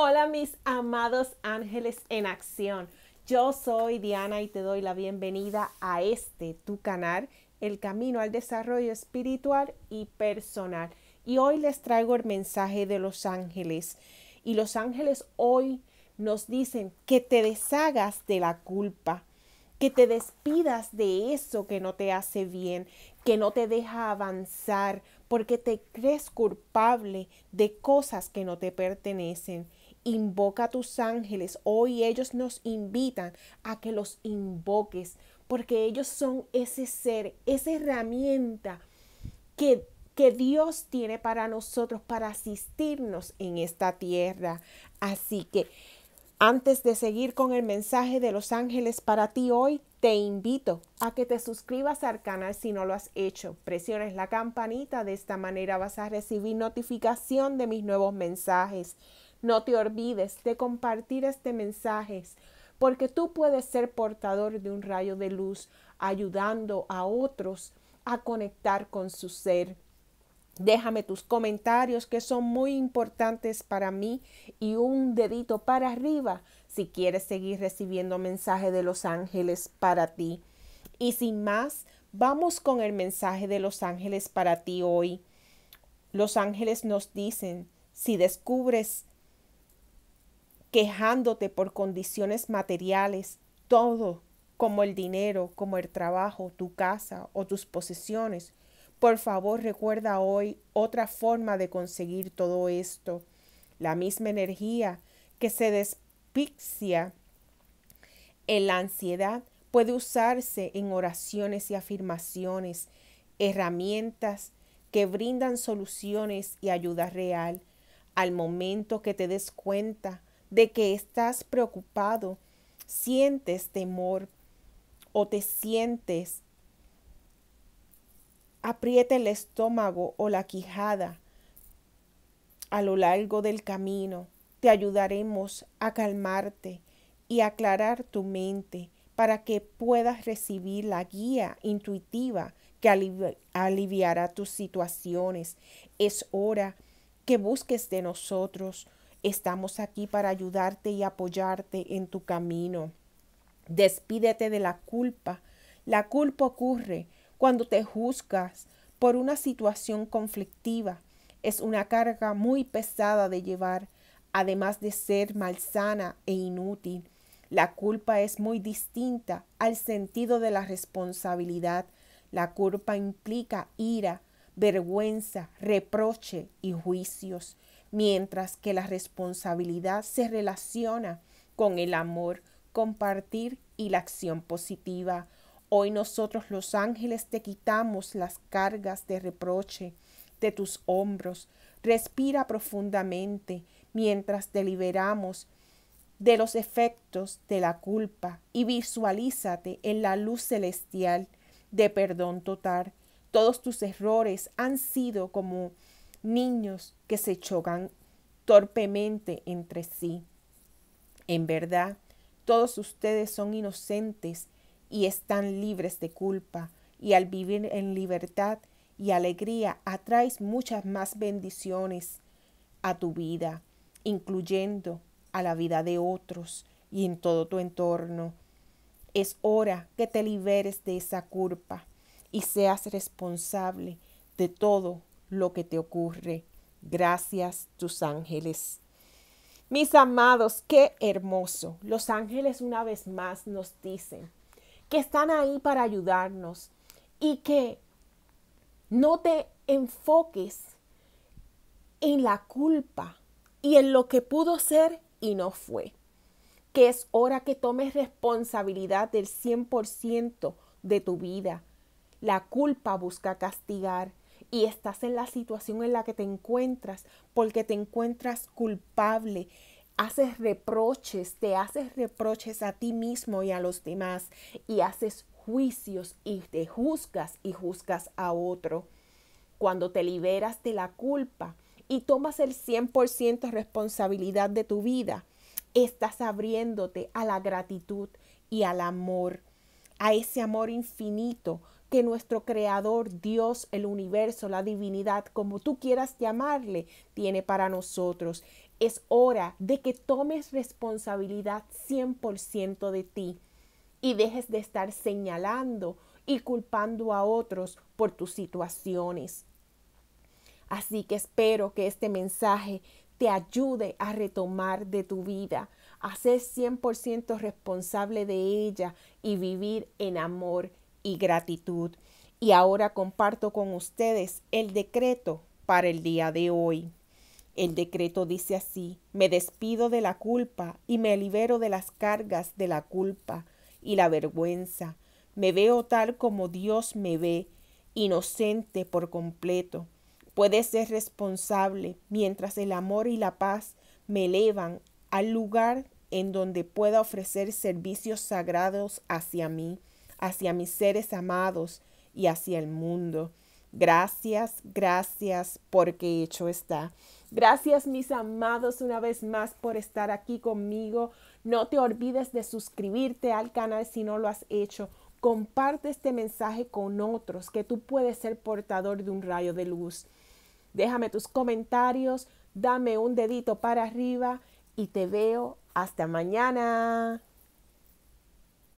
Hola mis amados ángeles en acción. Yo soy Diana y te doy la bienvenida a este tu canal, El Camino al Desarrollo Espiritual y Personal. Y hoy les traigo el mensaje de los ángeles. Y los ángeles hoy nos dicen que te deshagas de la culpa, que te despidas de eso que no te hace bien, que no te deja avanzar, porque te crees culpable de cosas que no te pertenecen. Invoca a tus ángeles. Hoy ellos nos invitan a que los invoques, porque ellos son ese ser, esa herramienta que, que Dios tiene para nosotros, para asistirnos en esta tierra. Así que antes de seguir con el mensaje de los ángeles para ti hoy, te invito a que te suscribas al canal si no lo has hecho. Presiones la campanita, de esta manera vas a recibir notificación de mis nuevos mensajes. No te olvides de compartir este mensaje, porque tú puedes ser portador de un rayo de luz, ayudando a otros a conectar con su ser. Déjame tus comentarios que son muy importantes para mí y un dedito para arriba si quieres seguir recibiendo mensaje de los ángeles para ti. Y sin más, vamos con el mensaje de los ángeles para ti hoy. Los ángeles nos dicen, si descubres quejándote por condiciones materiales, todo, como el dinero, como el trabajo, tu casa o tus posesiones. Por favor, recuerda hoy otra forma de conseguir todo esto. La misma energía que se despixia en la ansiedad puede usarse en oraciones y afirmaciones, herramientas que brindan soluciones y ayuda real. Al momento que te des cuenta, de que estás preocupado, sientes temor o te sientes aprieta el estómago o la quijada a lo largo del camino. Te ayudaremos a calmarte y aclarar tu mente para que puedas recibir la guía intuitiva que aliviará tus situaciones. Es hora que busques de nosotros Estamos aquí para ayudarte y apoyarte en tu camino. Despídete de la culpa. La culpa ocurre cuando te juzgas por una situación conflictiva. Es una carga muy pesada de llevar, además de ser malsana e inútil. La culpa es muy distinta al sentido de la responsabilidad. La culpa implica ira, vergüenza, reproche y juicios, mientras que la responsabilidad se relaciona con el amor, compartir y la acción positiva. Hoy nosotros los ángeles te quitamos las cargas de reproche de tus hombros. Respira profundamente mientras te liberamos de los efectos de la culpa y visualízate en la luz celestial de perdón total todos tus errores han sido como niños que se chocan torpemente entre sí. En verdad, todos ustedes son inocentes y están libres de culpa, y al vivir en libertad y alegría atraes muchas más bendiciones a tu vida, incluyendo a la vida de otros y en todo tu entorno. Es hora que te liberes de esa culpa y seas responsable de todo lo que te ocurre. Gracias tus ángeles. Mis amados, qué hermoso. Los ángeles una vez más nos dicen que están ahí para ayudarnos y que no te enfoques en la culpa y en lo que pudo ser y no fue. Que es hora que tomes responsabilidad del 100% de tu vida, la culpa busca castigar y estás en la situación en la que te encuentras porque te encuentras culpable. Haces reproches, te haces reproches a ti mismo y a los demás y haces juicios y te juzgas y juzgas a otro. Cuando te liberas de la culpa y tomas el 100% responsabilidad de tu vida, estás abriéndote a la gratitud y al amor, a ese amor infinito que nuestro Creador, Dios, el universo, la divinidad, como tú quieras llamarle, tiene para nosotros. Es hora de que tomes responsabilidad 100% de ti y dejes de estar señalando y culpando a otros por tus situaciones. Así que espero que este mensaje te ayude a retomar de tu vida, a ser 100% responsable de ella y vivir en amor y gratitud. Y ahora comparto con ustedes el decreto para el día de hoy. El decreto dice así, me despido de la culpa y me libero de las cargas de la culpa y la vergüenza. Me veo tal como Dios me ve, inocente por completo. Puede ser responsable mientras el amor y la paz me elevan al lugar en donde pueda ofrecer servicios sagrados hacia mí hacia mis seres amados y hacia el mundo. Gracias, gracias porque hecho está. Gracias mis amados una vez más por estar aquí conmigo. No te olvides de suscribirte al canal si no lo has hecho. Comparte este mensaje con otros que tú puedes ser portador de un rayo de luz. Déjame tus comentarios, dame un dedito para arriba y te veo hasta mañana.